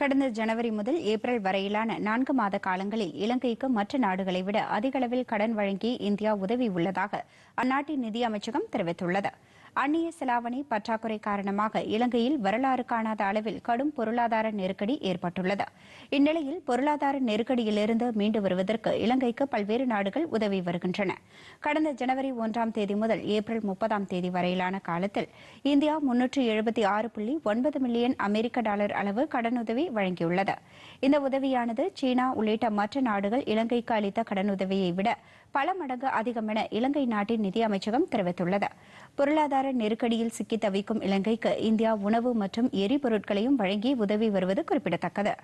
கடந்த ஜனவரி முதல் ஏப்ரல் வரையிலான நான்கு மாத காலங்களில் இலங்கைக்கு மற்ற நாடுகளை விட அதிக அளவில் கடன் வழங்கி இந்தியா உதவி உள்ளதாக அந்நாட்டின் நிதியமைச்சகம் தெரிவித்துள்ளது அந்நிய செலாவணி பற்றாக்குறை காரணமாக இலங்கையில் வரலாறு காணாத அளவில் கடும் பொருளாதார நெருக்கடி ஏற்பட்டுள்ளது இந்நிலையில் பொருளாதார நெருக்கடியிலிருந்து மீண்டு வருவதற்கு இலங்கைக்கு பல்வேறு நாடுகள் உதவி வருகின்றன கடந்த ஜனவரி ஒன்றாம் தேதி முதல் ஏப்ரல் முப்பதாம் தேதி வரையிலான காலத்தில் இந்தியா முன்னூற்று எழுபத்தி ஆறு புள்ளி ஒன்பது மில்லியன் அமெரிக்க டாலர் அளவு கடனுதவி உதவி வழங்கியுள்ளது இந்த உதவியானது சீனா உள்ளிட்ட மற்ற நாடுகள் இலங்கைக்கு அளித்த கடனுதவியை விட பல மடங்கு அதிகம் என இலங்கை நாட்டின் நிதி அமைச்சகம் தெரிவித்துள்ளது பொருளாதார நெருக்கடியில் சிக்கி தவிக்கும் இலங்கைக்கு இந்தியா உணவு மற்றும் எரிபொருட்களையும் வழங்கி உதவி வருவது குறிப்பிடத்தக்கது